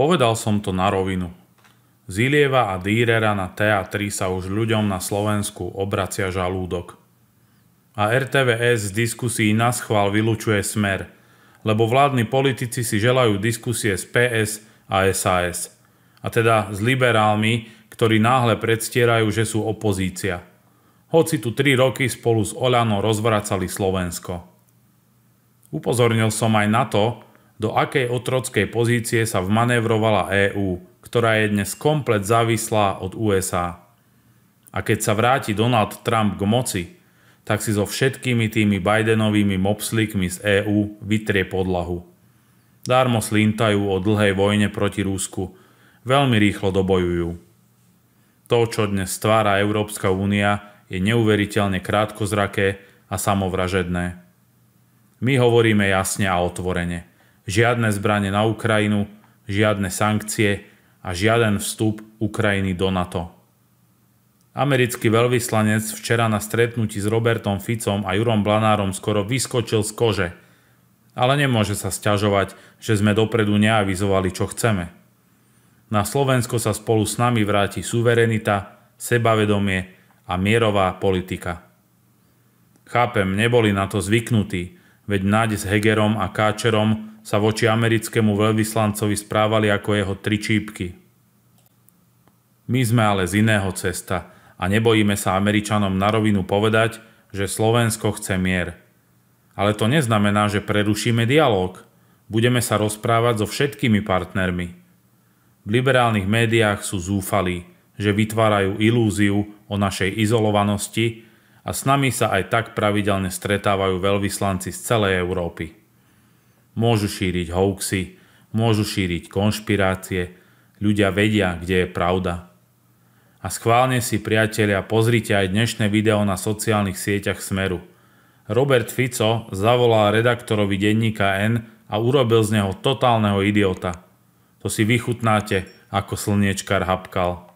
Povedal som to na rovinu. Zilieva a Dýrera na TA3 sa už ľuďom na Slovensku obracia žalúdok. A RTVS z diskusí na schvál vylúčuje smer, lebo vládni politici si želajú diskusie s PS a SAS. A teda s liberálmi, ktorí náhle predstierajú, že sú opozícia. Hoci tu tri roky spolu s Oľano rozvracali Slovensko. Upozornil som aj na to, do akej otrockej pozície sa vmanévrovala EÚ, ktorá je dnes komplet závislá od USA. A keď sa vráti Donald Trump k moci, tak si so všetkými tými Bidenovými mopslíkmi z EÚ vytrie podlahu. Dármo slintajú o dlhej vojne proti Rusku, veľmi rýchlo dobojujú. To, čo dnes stvára Európska únia, je neuveriteľne krátkozraké a samovražedné. My hovoríme jasne a otvorene – žiadne zbranie na Ukrajinu, žiadne sankcie a žiaden vstup Ukrajiny do NATO. Americký veľvyslanec včera na stretnutí s Robertom Ficom a Jurom Blanárom skoro vyskočil z kože, ale nemôže sa sťažovať, že sme dopredu neavizovali, čo chceme. Na Slovensko sa spolu s nami vráti suverenita, sebavedomie a mierová politika. Chápem, neboli na to zvyknutí, veď náď s Hegerom a Káčerom sa voči americkému veľvyslancovi správali ako jeho tri čípky. My sme ale z iného cesta a nebojíme sa Američanom na rovinu povedať, že Slovensko chce mier. Ale to neznamená, že prerušíme dialog. Budeme sa rozprávať so všetkými partnermi. V liberálnych médiách sú zúfalí, že vytvárajú ilúziu o našej izolovanosti a s nami sa aj tak pravidelne stretávajú veľvyslanci z celej Európy. Môžu šíriť hoaxy, môžu šíriť konšpirácie, ľudia vedia, kde je pravda. A schválne si, priatelia, pozrite aj dnešné video na sociálnych sieťach Smeru. Robert Fico zavolal redaktorovi denníka N a urobil z neho totálneho idiota. To si vychutnáte, ako slniečkar hapkal.